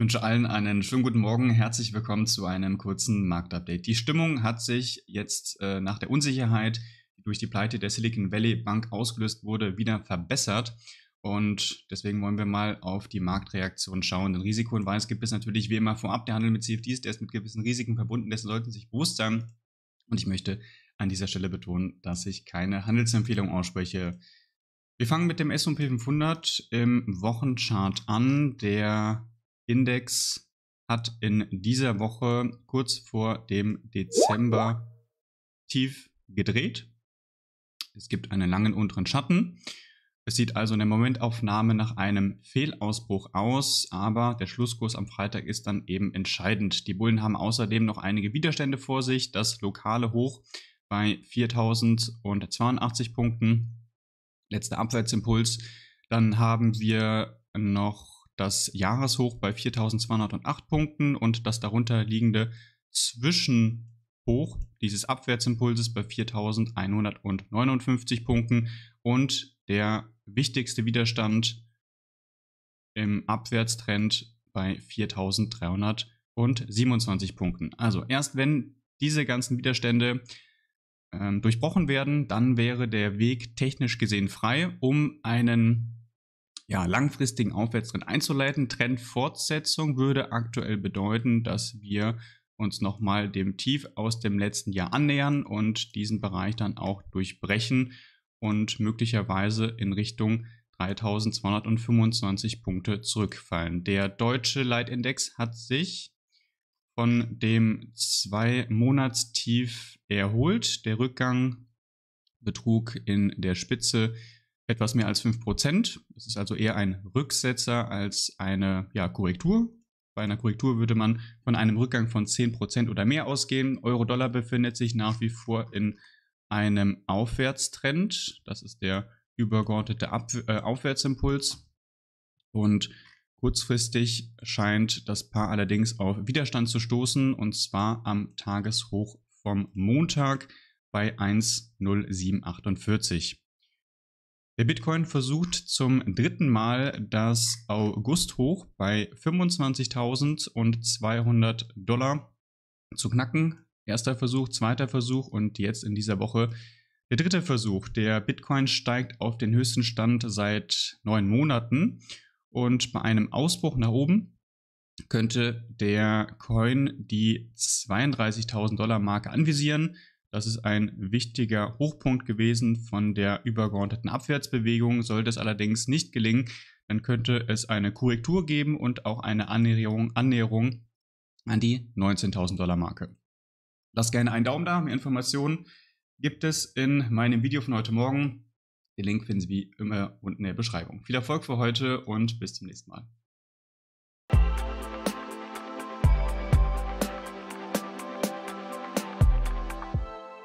Ich wünsche allen einen schönen guten Morgen. Herzlich willkommen zu einem kurzen Marktupdate. Die Stimmung hat sich jetzt äh, nach der Unsicherheit, die durch die Pleite der Silicon Valley Bank ausgelöst wurde, wieder verbessert. Und deswegen wollen wir mal auf die Marktreaktion schauen. Den Risikohinweis gibt es natürlich wie immer vorab. Der Handel mit CFDs, der ist mit gewissen Risiken verbunden, dessen sollten Sie sich bewusst sein. Und ich möchte an dieser Stelle betonen, dass ich keine Handelsempfehlung ausspreche. Wir fangen mit dem S&P 500 im Wochenchart an. Der Index hat in dieser Woche kurz vor dem Dezember tief gedreht. Es gibt einen langen unteren Schatten. Es sieht also in der Momentaufnahme nach einem Fehlausbruch aus, aber der Schlusskurs am Freitag ist dann eben entscheidend. Die Bullen haben außerdem noch einige Widerstände vor sich. Das lokale Hoch bei 4082 Punkten, letzter Abwärtsimpuls. Dann haben wir noch das Jahreshoch bei 4208 Punkten und das darunter liegende Zwischenhoch dieses Abwärtsimpulses bei 4159 Punkten und der wichtigste Widerstand im Abwärtstrend bei 4327 Punkten. Also erst wenn diese ganzen Widerstände ähm, durchbrochen werden, dann wäre der Weg technisch gesehen frei, um einen ja, langfristigen Aufwärtstrend einzuleiten. Trendfortsetzung würde aktuell bedeuten, dass wir uns nochmal dem Tief aus dem letzten Jahr annähern und diesen Bereich dann auch durchbrechen und möglicherweise in Richtung 3225 Punkte zurückfallen. Der deutsche Leitindex hat sich von dem Zwei-Monats-Tief erholt. Der Rückgang betrug in der Spitze etwas mehr als 5%. Das ist also eher ein Rücksetzer als eine ja, Korrektur. Bei einer Korrektur würde man von einem Rückgang von 10% oder mehr ausgehen. Euro-Dollar befindet sich nach wie vor in einem Aufwärtstrend. Das ist der übergeordnete Ab äh, Aufwärtsimpuls. Und kurzfristig scheint das Paar allerdings auf Widerstand zu stoßen, und zwar am Tageshoch vom Montag bei 1,0748. Der Bitcoin versucht zum dritten Mal das Augusthoch bei 25.200 Dollar zu knacken. Erster Versuch, zweiter Versuch und jetzt in dieser Woche der dritte Versuch. Der Bitcoin steigt auf den höchsten Stand seit neun Monaten und bei einem Ausbruch nach oben könnte der Coin die 32.000 Dollar Marke anvisieren. Das ist ein wichtiger Hochpunkt gewesen von der übergeordneten Abwärtsbewegung. Sollte es allerdings nicht gelingen, dann könnte es eine Korrektur geben und auch eine Annäherung, Annäherung an die 19.000 Dollar Marke. Lasst gerne einen Daumen da. Mehr Informationen gibt es in meinem Video von heute Morgen. Den Link finden Sie wie immer unten in der Beschreibung. Viel Erfolg für heute und bis zum nächsten Mal.